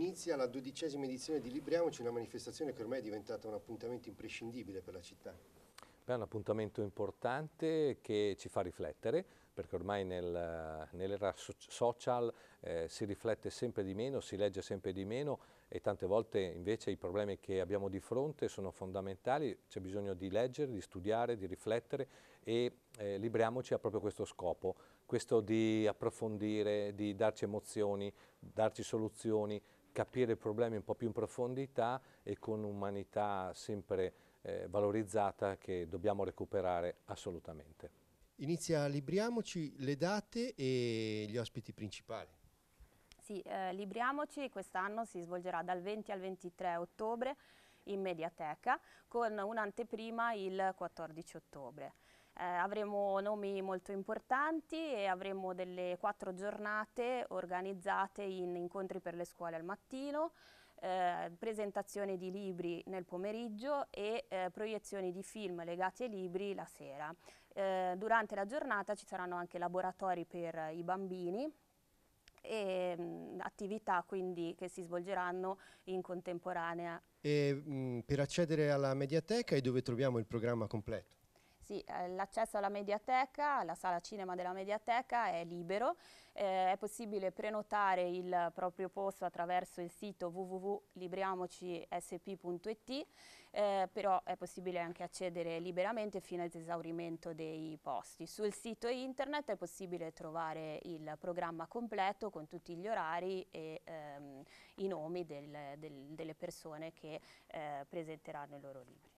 inizia la dodicesima edizione di Libriamoci, una manifestazione che ormai è diventata un appuntamento imprescindibile per la città. Beh, è un appuntamento importante che ci fa riflettere, perché ormai nel, nell'era social eh, si riflette sempre di meno, si legge sempre di meno e tante volte invece i problemi che abbiamo di fronte sono fondamentali, c'è bisogno di leggere, di studiare, di riflettere e eh, Libriamoci ha proprio questo scopo, questo di approfondire, di darci emozioni, darci soluzioni, capire i problemi un po' più in profondità e con umanità sempre eh, valorizzata che dobbiamo recuperare assolutamente. Inizia Libriamoci le date e gli ospiti principali. Sì, eh, Libriamoci quest'anno si svolgerà dal 20 al 23 ottobre in Mediateca con un'anteprima il 14 ottobre. Eh, avremo nomi molto importanti e avremo delle quattro giornate organizzate in incontri per le scuole al mattino, eh, presentazioni di libri nel pomeriggio e eh, proiezioni di film legati ai libri la sera. Eh, durante la giornata ci saranno anche laboratori per i bambini e mh, mm, attività quindi che si svolgeranno in contemporanea. E, mh, mm, per accedere alla mediateca e dove troviamo il programma completo? Sì, eh, l'accesso alla mediateca, alla sala cinema della mediateca è libero, eh, è possibile prenotare il proprio posto attraverso il sito www.libriamociSP.it, eh, però è possibile anche accedere liberamente fino all'esaurimento dei posti. Sul sito internet è possibile trovare il programma completo con tutti gli orari e ehm, i nomi del, del, delle persone che eh, presenteranno i loro libri.